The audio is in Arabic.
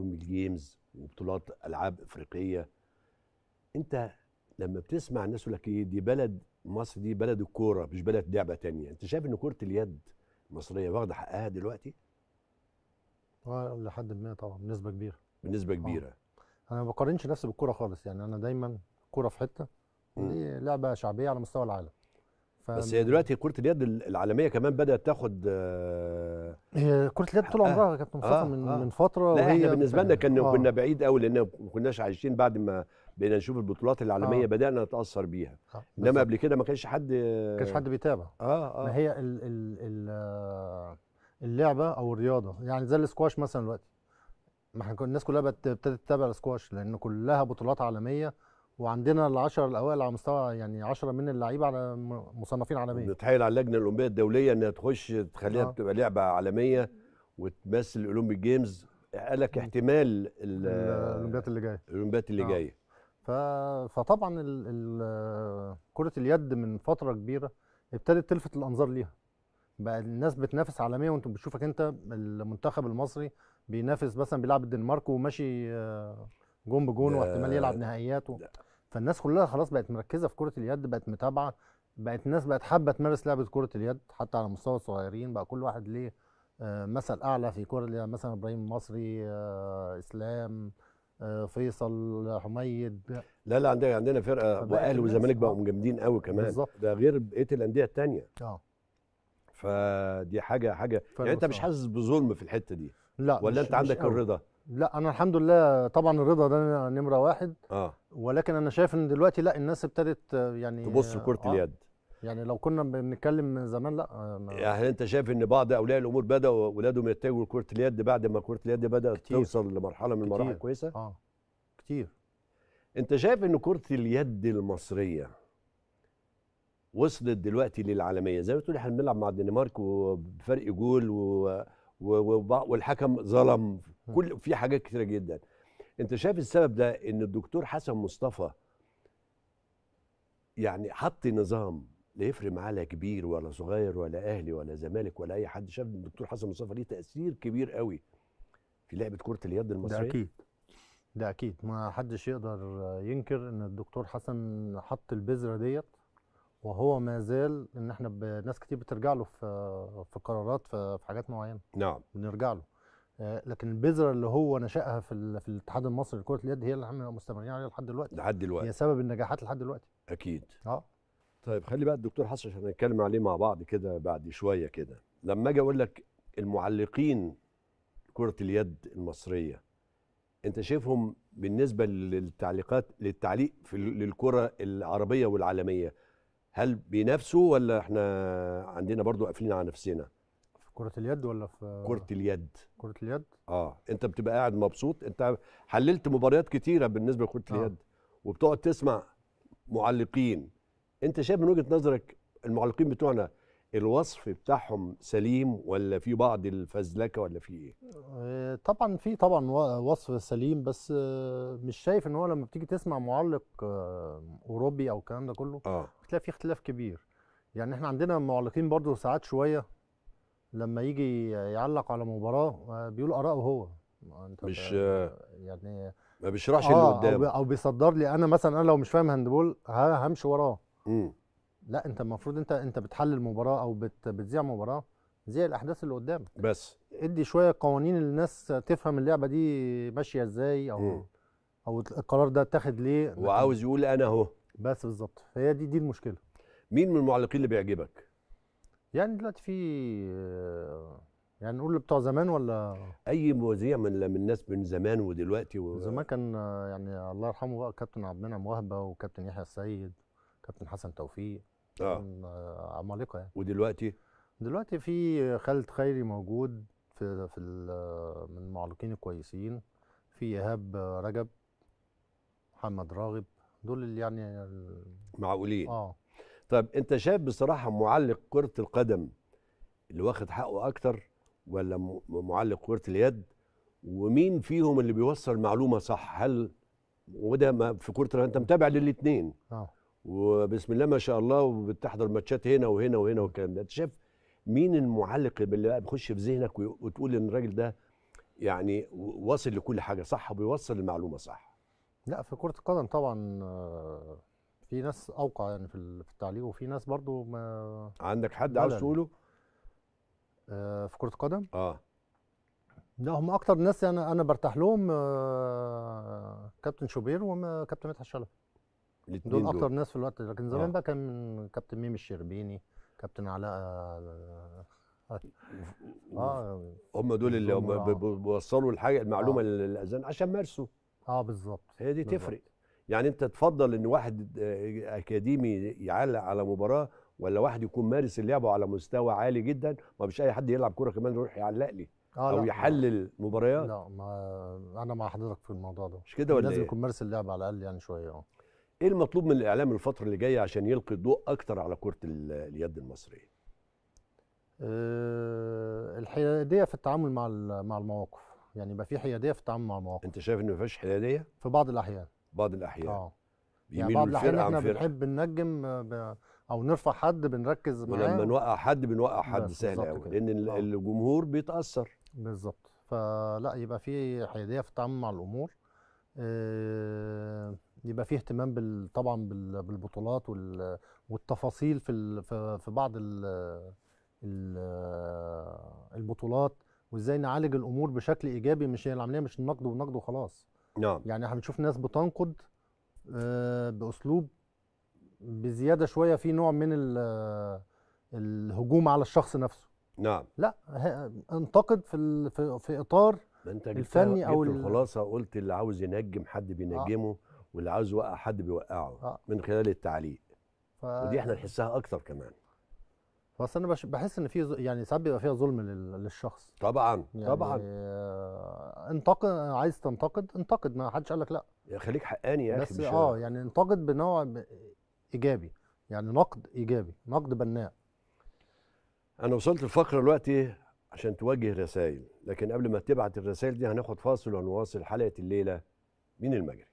يوم جيمز وبطولات العاب افريقيه انت لما بتسمع الناس يقول لك ايه دي بلد مصر دي بلد الكوره مش بلد لعبه تانية انت شايف ان كره اليد المصريه واخده حقها دلوقتي؟ آه، لحد ما طبعا بنسبه كبيره بنسبه كبيره آه. انا ما بقارنش نفسي بالكوره خالص يعني انا دايما كوره في حته دي لعبه شعبيه على مستوى العالم بس هي دلوقتي كره اليد العالميه كمان بدات تاخد آه هي كره اليد طول آه، عمرها آه كانت مصطفى آه من, آه من فتره لا احنا بالنسبه لنا كنا آه كنا بعيد قوي لان ما كناش عايشين بعد ما بقينا نشوف البطولات العالميه آه بدانا نتاثر بيها آه انما قبل كده ما كانش حد ما كانش حد بيتابع اه اه ما هي ال ال الـ اللعبه او الرياضه يعني زي السكواش مثلا دلوقتي ما احنا الناس كلها ابتدت تتابع السكواش لان كلها بطولات عالميه وعندنا ال10 الاوائل على مستوى يعني 10 من اللعيبه على مصنفين عالميا نتحايل على اللجنه الاولمبيه الدوليه انها تخش تخليها آه. تبقى لعبه عالميه وتمثل الاولمبي جيمز قال لك احتمال الاولمبيات اللي جايه الاولمبيات اللي آه. جايه فطبعا ال ال كره اليد من فتره كبيره ابتدت تلفت الانظار ليها بقى الناس بتنافس عالميا وانت بتشوفك انت المنتخب المصري بينافس مثلا بيلعب الدنمارك وماشي آه، جون بجون واحتمال يلعب آه، نهائيات و... فالناس كلها خلاص بقت مركزه في كره اليد بقت متابعه بقت الناس بقت حابه تمارس لعبه كره اليد حتى على مستوى الصغيرين بقى كل واحد ليه آه، مثل اعلى في كره اليد مثلا ابراهيم مصري آه، اسلام آه، فيصل حميد لا لا عندنا عندنا فرقه واهلي وزمالك بقوا جامدين قوي كمان بالزبط. ده غير بقيه الانديه الثانيه اه فدي حاجه حاجه يعني انت مش حاسس بظلم في الحته دي لا ولا مش انت مش عندك قوي. الرضا لا انا الحمد لله طبعا الرضا ده نمره واحد اه ولكن انا شايف ان دلوقتي لا الناس ابتدت آه، يعني تبص لكره آه. اليد يعني لو كنا بنتكلم من زمان لا آه، يعني انت شايف ان بعض اولياء الامور بداوا اولادهم يتجهوا لكره اليد بعد ما كره اليد بدات كتير. توصل لمرحله من المراحل كويسه اه كتير انت شايف ان كره اليد المصريه وصلت دلوقتي للعالميه زي ما تقول احنا بنلعب مع الدنمارك وبفرق جول و والحكم ظلم كل في حاجات كتيره جدا انت شايف السبب ده ان الدكتور حسن مصطفى يعني حط نظام لا يفرق معاه لا كبير ولا صغير ولا اهلي ولا زمالك ولا اي حد شاف الدكتور حسن مصطفى ليه تاثير كبير قوي في لعبه كره اليد المصريه ده اكيد ده اكيد ما حدش يقدر ينكر ان الدكتور حسن حط البذره ديت وهو ما زال ان احنا ناس كتير بترجع له في في قرارات في, في حاجات معينه نعم بنرجع له آه، لكن البذره اللي هو نشاها في في الاتحاد المصري لكره اليد هي اللي احنا مستمرين عليها لحد دلوقتي لحد دلوقتي هي سبب النجاحات لحد دلوقتي اكيد اه طيب خلي بقى الدكتور حسن عشان نتكلم عليه مع بعض كده بعد شويه كده لما اجي اقول لك المعلقين كره اليد المصريه انت شايفهم بالنسبه للتعليقات للتعليق في للكره العربيه والعالميه هل بنفسه ولا احنا عندنا برضو قافلين على نفسنا في كرة اليد ولا في كرة اليد كرة اليد اه انت بتبقى قاعد مبسوط انت حللت مباريات كتيرة بالنسبة لكرة آه. اليد وبتقعد تسمع معلقين انت شايف من وجهة نظرك المعلقين بتوعنا الوصف بتاعهم سليم ولا في بعض الفزلكه ولا في ايه؟ آه، طبعا في طبعا وصف سليم بس آه، مش شايف ان هو لما بتيجي تسمع معلق آه، اوروبي او الكلام ده كله آه. بتلاقي في اختلاف كبير يعني احنا عندنا معلقين برضو ساعات شويه لما يجي يعلق على مباراه بيقول اراءه هو انت مش يعني ما بيشرحش آه اللي قدامه او بيصدر لي انا مثلا انا لو مش فاهم هاندبول همشي وراه لا انت المفروض انت انت بتحلل مباراه او بت بتذيع مباراه زي الاحداث اللي قدامك بس ادي شويه قوانين الناس تفهم اللعبه دي ماشيه ازاي او م. او القرار ده اتاخد ليه وعاوز يقول انا اهو بس بالظبط هي دي دي المشكله مين من المعلقين اللي بيعجبك يعني دلوقتي في يعني نقول بتوع زمان ولا اي مذيع من من الناس من زمان ودلوقتي و... زمان كان يعني الله يرحمه بقى كابتن عبد المنعم وهبه وكابتن يحيى السيد كابتن حسن توفيق آه. اه عمالقه يعني ودلوقتي دلوقتي في خالد خيري موجود في في آه، من المعلقين الكويسين في ايهاب آه، رجب محمد راغب دول اللي يعني معقولين اه طب انت شايف بصراحه معلق كره القدم اللي واخد حقه اكتر ولا معلق كره اليد ومين فيهم اللي بيوصل معلومه صح هل وده ما في كره انت متابع للاثنين اه وبسم الله ما شاء الله وبتحضر ماتشات هنا وهنا وهنا والكلام ده انت شايف مين المعلق اللي بقى بيخش في ذهنك وتقول ان الراجل ده يعني واصل لكل حاجه صح وبيوصل المعلومه صح لا في كره القدم طبعا آه، في ناس اوقع يعني في التعليق وفي ناس برضو ما عندك حد عاوز تقوله آه، في كره القدم اه لا هم اكتر ناس انا يعني انا برتاح لهم آه، كابتن شوبير وكابتن مدحت شلبي الاثنين دول اكتر ناس في الوقت لكن زمان آه. بقى كان كابتن ميمي الشربيني كابتن علاء اه, آه، هم دول اللي هم بيوصلوا آه. الحاجه المعلومه آه. للاذان عشان مارسوا اه بالظبط هي دي تفرق يعني انت تفضل ان واحد اكاديمي يعلق على مباراه ولا واحد يكون مارس اللعبه على مستوى عالي جدا ما مش اي حد يلعب كوره كمان يروح يعلق لي آه او يحلل مباريات لا ما انا مع حضرتك في الموضوع ده مش كده ولا لازم إيه؟ يكون مارس اللعبه على الاقل يعني شويه اه ايه المطلوب من الاعلام الفتره اللي جايه عشان يلقي الضوء اكتر على كره اليد المصريه أه الحياديه في التعامل مع مع المواقف يعني يبقى في حياديه في التعامل مع المواقف انت شايف ان ما فيهاش حياديه في بعض الاحيان بعض الاحيان اه يعني بعض الاحيان احنا بنحب ننجم آه، او نرفع حد بنركز معاه ولما نوقع حد بنوقع حد سهل قوي لان أوه. آه. الجمهور بيتاثر بالظبط فلا يبقى في حياديه في التعامل مع الامور أه يبقى فيه اهتمام بال... طبعا بال... بالبطولات وال... والتفاصيل في ال... في بعض ال... ال... البطولات وازاي نعالج الامور بشكل ايجابي مش هي العمليه مش النقد والنقد وخلاص نعم يعني احنا بنشوف ناس بتنقد آه، باسلوب بزياده شويه في نوع من الهجوم على الشخص نفسه نعم لا انتقد في في اطار الفني او الخلاصه قلت اللي عاوز ينجم حد آه. بينجمه آه. واللي عاوز يوقع حد بيوقعه آه. من خلال التعليق ف... ودي احنا نحسها اكتر كمان بس انا بحس ان في يعني ساعات بيبقى فيها ظلم للشخص طبعا يعني طبعا آه، انتقد عايز تنتقد انتقد ما حدش قال لك لا خليك حقاني يا اخي بس اه يعني انتقد بنوع ايجابي يعني نقد ايجابي نقد بناء انا وصلت الفقره دلوقتي عشان توجه رسائل لكن قبل ما تبعت الرسائل دي هناخد فاصل ونواصل حلقه الليله من المجري